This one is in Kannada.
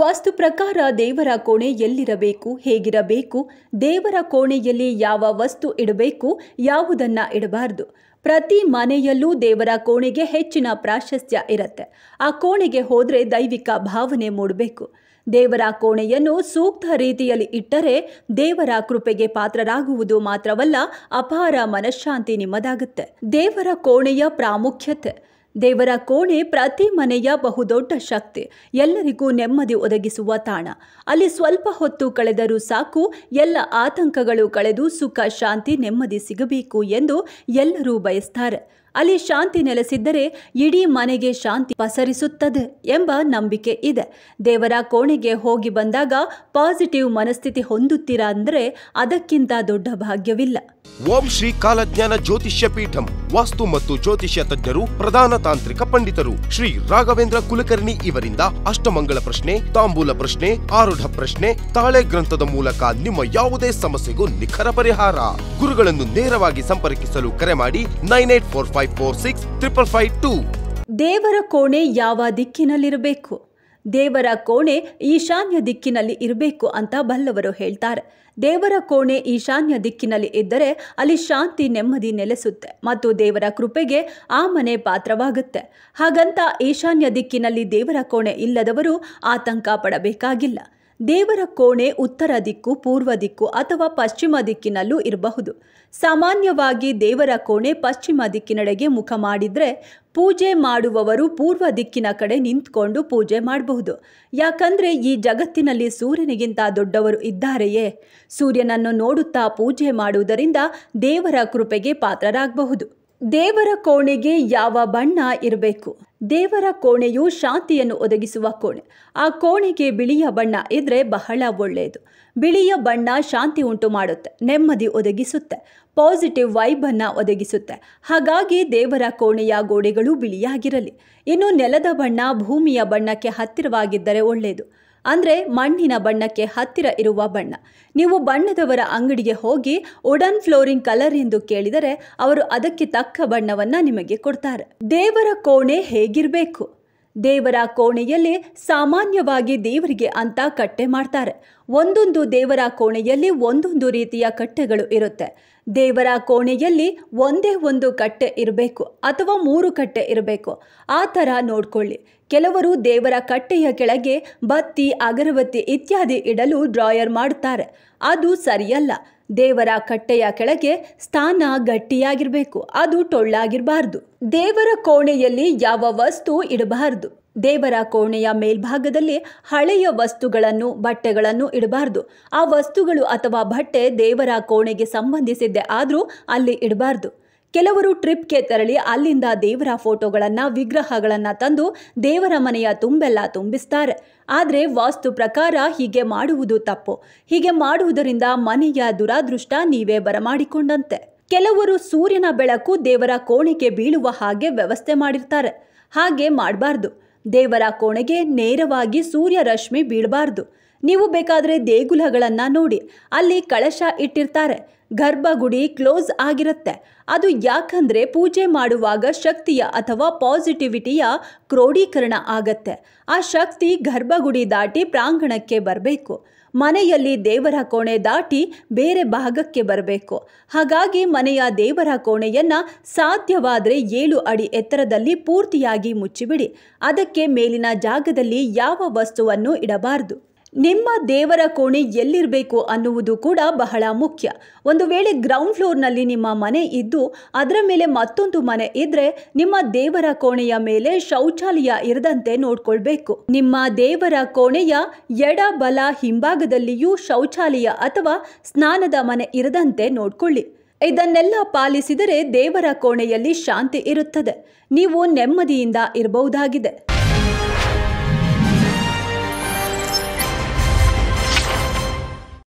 ವಾಸ್ತು ಪ್ರಕಾರ ದೇವರ ಕೋಣೆ ಎಲ್ಲಿರಬೇಕು ಹೇಗಿರಬೇಕು ದೇವರ ಕೋಣೆಯಲ್ಲಿ ಯಾವ ವಸ್ತು ಇಡಬೇಕು ಯಾವುದನ್ನ ಇಡಬಾರದು ಪ್ರತಿ ಮನೆಯಲ್ಲೂ ದೇವರ ಕೋಣೆಗೆ ಹೆಚ್ಚಿನ ಪ್ರಾಶಸ್ತ್ಯ ಇರುತ್ತೆ ಆ ಕೋಣೆಗೆ ಹೋದರೆ ದೈವಿಕ ಭಾವನೆ ಮೂಡಬೇಕು ದೇವರ ಕೋಣೆಯನ್ನು ಸೂಕ್ತ ರೀತಿಯಲ್ಲಿ ಇಟ್ಟರೆ ದೇವರ ಕೃಪೆಗೆ ಪಾತ್ರರಾಗುವುದು ಮಾತ್ರವಲ್ಲ ಅಪಾರ ಮನಃಶಾಂತಿ ನಿಮ್ಮದಾಗುತ್ತೆ ದೇವರ ಕೋಣೆಯ ಪ್ರಾಮುಖ್ಯತೆ ದೇವರ ಕೋಣೆ ಪ್ರತಿ ಮನೆಯ ಬಹುದೊಡ್ಡ ಶಕ್ತಿ ಎಲ್ಲರಿಗೂ ನೆಮ್ಮದಿ ಒದಗಿಸುವ ತಾಣ ಅಲ್ಲಿ ಸ್ವಲ್ಪ ಹೊತ್ತು ಕಳೆದರೂ ಸಾಕು ಎಲ್ಲ ಆತಂಕಗಳು ಕಳೆದು ಸುಖ ಶಾಂತಿ ನೆಮ್ಮದಿ ಸಿಗಬೇಕು ಎಂದು ಎಲ್ಲರೂ ಬಯಸ್ತಾರೆ ಅಲ್ಲಿ ಶಾಂತಿ ನೆಲೆಸಿದ್ದರೆ ಇಡೀ ಮನೆಗೆ ಶಾಂತಿ ಪಸರಿಸುತ್ತದೆ ಎಂಬ ನಂಬಿಕೆ ಇದೆ ದೇವರ ಕೋಣೆಗೆ ಹೋಗಿ ಬಂದಾಗ ಪಾಸಿಟಿವ್ ಮನಸ್ಥಿತಿ ಹೊಂದುತ್ತೀರಾ ಅಂದ್ರೆ ಅದಕ್ಕಿಂತ ದೊಡ್ಡ ಭಾಗ್ಯವಿಲ್ಲ ಓಂ ಶ್ರೀ ಕಾಲಜ್ಞಾನ ಜ್ಯೋತಿಷ್ಯ ಪೀಠಂ ವಾಸ್ತು ಮತ್ತು ಜ್ಯೋತಿಷ್ಯ ತಜ್ಞರು ಪ್ರಧಾನ ತಾಂತ್ರಿಕ ಪಂಡಿತರು ಶ್ರೀ ರಾಘವೇಂದ್ರ ಕುಲಕರ್ಣಿ ಇವರಿಂದ ಅಷ್ಟಮಂಗಳ ಪ್ರಶ್ನೆ ತಾಂಬೂಲ ಪ್ರಶ್ನೆ ಆರುಢ ಪ್ರಶ್ನೆ ತಾಳೆ ಗ್ರಂಥದ ಮೂಲಕ ನಿಮ್ಮ ಯಾವುದೇ ಸಮಸ್ಯೆಗೂ ನಿಖರ ಪರಿಹಾರ ಗುರುಗಳನ್ನು ನೇರವಾಗಿ ಸಂಪರ್ಕಿಸಲು ಕರೆ ಮಾಡಿ nine eight four five four six five ದೇವರ ಕೋಣೆ ಯಾವ ದಿಕ್ಕಿನಲ್ಲಿರಬೇಕು ದೇವರ ಕೋಣೆ ಈಶಾನ್ಯ ದಿಕ್ಕಿನಲ್ಲಿ ಇರಬೇಕು ಅಂತ ಬಲ್ಲವರು ಹೇಳ್ತಾರೆ ದೇವರ ಕೋಣೆ ಈಶಾನ್ಯ ದಿಕ್ಕಿನಲ್ಲಿ ಇದ್ದರೆ ಅಲ್ಲಿ ಶಾಂತಿ ನೆಮ್ಮದಿ ನೆಲೆಸುತ್ತೆ ಮತ್ತು ದೇವರ ಕೃಪೆಗೆ ಆ ಮನೆ ಪಾತ್ರವಾಗುತ್ತೆ ಹಾಗಂತ ಈಶಾನ್ಯ ದಿಕ್ಕಿನಲ್ಲಿ ದೇವರ ಕೋಣೆ ಇಲ್ಲದವರು ಆತಂಕ ಪಡಬೇಕಾಗಿಲ್ಲ ದೇವರ ಕೋಣೆ ಉತ್ತರ ದಿಕ್ಕು ಪೂರ್ವ ದಿಕ್ಕು ಅಥವಾ ಪಶ್ಚಿಮ ದಿಕ್ಕಿನಲ್ಲೂ ಇರಬಹುದು ಸಾಮಾನ್ಯವಾಗಿ ದೇವರ ಕೋಣೆ ಪಶ್ಚಿಮ ದಿಕ್ಕಿನಡೆಗೆ ಮುಖ ಮಾಡಿದರೆ ಪೂಜೆ ಮಾಡುವವರು ಪೂರ್ವ ದಿಕ್ಕಿನ ಕಡೆ ನಿಂತ್ಕೊಂಡು ಪೂಜೆ ಮಾಡಬಹುದು ಯಾಕಂದರೆ ಈ ಜಗತ್ತಿನಲ್ಲಿ ಸೂರ್ಯನಿಗಿಂತ ದೊಡ್ಡವರು ಇದ್ದಾರೆಯೇ ಸೂರ್ಯನನ್ನು ನೋಡುತ್ತಾ ಪೂಜೆ ಮಾಡುವುದರಿಂದ ದೇವರ ಕೃಪೆಗೆ ಪಾತ್ರರಾಗಬಹುದು ದೇವರ ಕೋಣೆಗೆ ಯಾವ ಬಣ್ಣ ಇರಬೇಕು ದೇವರ ಕೋಣೆಯು ಶಾಂತಿಯನ್ನು ಒದಗಿಸುವ ಕೋಣೆ ಆ ಕೋಣೆಗೆ ಬಿಳಿಯ ಬಣ್ಣ ಇದ್ದರೆ ಬಹಳ ಒಳ್ಳೆಯದು ಬಿಳಿಯ ಬಣ್ಣ ಶಾಂತಿ ಉಂಟು ಮಾಡುತ್ತೆ ನೆಮ್ಮದಿ ಒದಗಿಸುತ್ತೆ ಪಾಸಿಟಿವ್ ವೈಬನ್ನು ಒದಗಿಸುತ್ತೆ ಹಾಗಾಗಿ ದೇವರ ಕೋಣೆಯ ಗೋಡೆಗಳು ಬಿಳಿಯಾಗಿರಲಿ ಇನ್ನು ನೆಲದ ಬಣ್ಣ ಭೂಮಿಯ ಬಣ್ಣಕ್ಕೆ ಹತ್ತಿರವಾಗಿದ್ದರೆ ಒಳ್ಳೆಯದು ಅಂದರೆ ಮಣ್ಣಿನ ಬಣ್ಣಕ್ಕೆ ಹತ್ತಿರ ಇರುವ ಬಣ್ಣ ನೀವು ಬಣ್ಣದವರ ಅಂಗಡಿಗೆ ಹೋಗಿ ವುಡನ್ ಫ್ಲೋರಿಂಗ್ ಕಲರ್ ಎಂದು ಕೇಳಿದರೆ ಅವರು ಅದಕ್ಕೆ ತಕ್ಕ ಬಣ್ಣವನ್ನು ನಿಮಗೆ ಕೊಡ್ತಾರೆ ದೇವರ ಕೋಣೆ ಹೇಗಿರಬೇಕು ದೇವರ ಕೋಣೆಯಲ್ಲಿ ಸಾಮಾನ್ಯವಾಗಿ ದೇವರಿಗೆ ಅಂತ ಕಟ್ಟೆ ಮಾಡ್ತಾರೆ ಒಂದೊಂದು ದೇವರ ಕೋಣೆಯಲ್ಲಿ ಒಂದೊಂದು ರೀತಿಯ ಕಟ್ಟೆಗಳು ಇರುತ್ತೆ ದೇವರ ಕೋಣೆಯಲ್ಲಿ ಒಂದೇ ಒಂದು ಕಟ್ಟೆ ಇರಬೇಕು ಅಥವಾ ಮೂರು ಕಟ್ಟೆ ಇರಬೇಕು ಆ ಥರ ನೋಡ್ಕೊಳ್ಳಿ ಕೆಲವರು ದೇವರ ಕಟ್ಟೆಯ ಕೆಳಗೆ ಬತ್ತಿ ಅಗರಬತ್ತಿ ಇತ್ಯಾದಿ ಇಡಲು ಡ್ರಾಯರ್ ಮಾಡ್ತಾರೆ ಅದು ಸರಿಯಲ್ಲ ದೇವರ ಕಟ್ಟೆಯ ಕೆಳಗೆ ಸ್ಥಾನ ಗಟ್ಟಿಯಾಗಿರಬೇಕು ಅದು ಟೊಳ್ಳಾಗಿರಬಾರ್ದು ದೇವರ ಕೋಣೆಯಲ್ಲಿ ಯಾವ ವಸ್ತು ಇಡಬಾರದು ದೇವರ ಕೋಣೆಯ ಮೇಲ್ಭಾಗದಲ್ಲಿ ಹಳೆಯ ವಸ್ತುಗಳನ್ನು ಬಟ್ಟೆಗಳನ್ನು ಇಡಬಾರ್ದು ಆ ವಸ್ತುಗಳು ಅಥವಾ ಬಟ್ಟೆ ದೇವರ ಕೋಣೆಗೆ ಸಂಬಂಧಿಸಿದ್ದೆ ಆದರೂ ಅಲ್ಲಿ ಇಡಬಾರ್ದು ಕೆಲವರು ಟ್ರಿಪ್ಗೆ ತೆರಳಿ ಅಲ್ಲಿಂದ ದೇವರ ಫೋಟೋಗಳನ್ನು ವಿಗ್ರಹಗಳನ್ನು ತಂದು ದೇವರ ಮನೆಯ ತುಂಬೆಲ್ಲ ತುಂಬಿಸ್ತಾರೆ ಆದರೆ ವಾಸ್ತು ಪ್ರಕಾರ ಹೀಗೆ ಮಾಡುವುದು ತಪ್ಪು ಹೀಗೆ ಮಾಡುವುದರಿಂದ ಮನೆಯ ದುರಾದೃಷ್ಟ ನೀವೇ ಬರಮಾಡಿಕೊಂಡಂತೆ ಕೆಲವರು ಸೂರ್ಯನ ಬೆಳಕು ದೇವರ ಕೋಣೆಗೆ ಬೀಳುವ ಹಾಗೆ ವ್ಯವಸ್ಥೆ ಮಾಡಿರ್ತಾರೆ ಹಾಗೆ ಮಾಡಬಾರ್ದು ದೇವರ ಕೋಣೆಗೆ ನೇರವಾಗಿ ಸೂರ್ಯರಶ್ಮಿ ಬೀಳಬಾರ್ದು ನೀವು ಬೇಕಾದರೆ ದೇಗುಲಗಳನ್ನು ನೋಡಿ ಅಲ್ಲಿ ಕಳಶ ಇಟ್ಟಿರ್ತಾರೆ ಗರ್ಭಗುಡಿ ಕ್ಲೋಸ್ ಆಗಿರುತ್ತೆ ಅದು ಯಾಕಂದರೆ ಪೂಜೆ ಮಾಡುವಾಗ ಶಕ್ತಿಯ ಅಥವಾ ಪಾಸಿಟಿವಿಟಿಯ ಕ್ರೋಢೀಕರಣ ಆಗತ್ತೆ ಆ ಶಕ್ತಿ ಗರ್ಭಗುಡಿ ದಾಟಿ ಪ್ರಾಂಗಣಕ್ಕೆ ಬರಬೇಕು ಮನೆಯಲ್ಲಿ ದೇವರ ಕೋಣೆ ದಾಟಿ ಬೇರೆ ಭಾಗಕ್ಕೆ ಬರಬೇಕು ಹಾಗಾಗಿ ಮನೆಯ ದೇವರ ಕೋಣೆಯನ್ನು ಸಾಧ್ಯವಾದರೆ ಏಳು ಅಡಿ ಎತ್ತರದಲ್ಲಿ ಪೂರ್ತಿಯಾಗಿ ಮುಚ್ಚಿಬಿಡಿ ಅದಕ್ಕೆ ಮೇಲಿನ ಜಾಗದಲ್ಲಿ ಯಾವ ವಸ್ತುವನ್ನು ಇಡಬಾರದು ನಿಮ್ಮ ದೇವರ ಕೋಣೆ ಎಲ್ಲಿರಬೇಕು ಅನ್ನುವುದು ಕೂಡ ಬಹಳ ಮುಖ್ಯ ಒಂದು ವೇಳೆ ಗ್ರೌಂಡ್ ಫ್ಲೋರ್ನಲ್ಲಿ ನಿಮ್ಮ ಮನೆ ಇದ್ದು ಅದರ ಮೇಲೆ ಮತ್ತೊಂದು ಮನೆ ಇದ್ದರೆ ನಿಮ್ಮ ದೇವರ ಕೋಣೆಯ ಮೇಲೆ ಶೌಚಾಲಯ ಇರದಂತೆ ನೋಡ್ಕೊಳ್ಬೇಕು ನಿಮ್ಮ ದೇವರ ಕೋಣೆಯ ಎಡ ಬಲ ಹಿಂಭಾಗದಲ್ಲಿಯೂ ಶೌಚಾಲಯ ಅಥವಾ ಸ್ನಾನದ ಮನೆ ಇರದಂತೆ ನೋಡ್ಕೊಳ್ಳಿ ಇದನ್ನೆಲ್ಲ ಪಾಲಿಸಿದರೆ ದೇವರ ಕೋಣೆಯಲ್ಲಿ ಶಾಂತಿ ಇರುತ್ತದೆ ನೀವು ನೆಮ್ಮದಿಯಿಂದ ಇರಬಹುದಾಗಿದೆ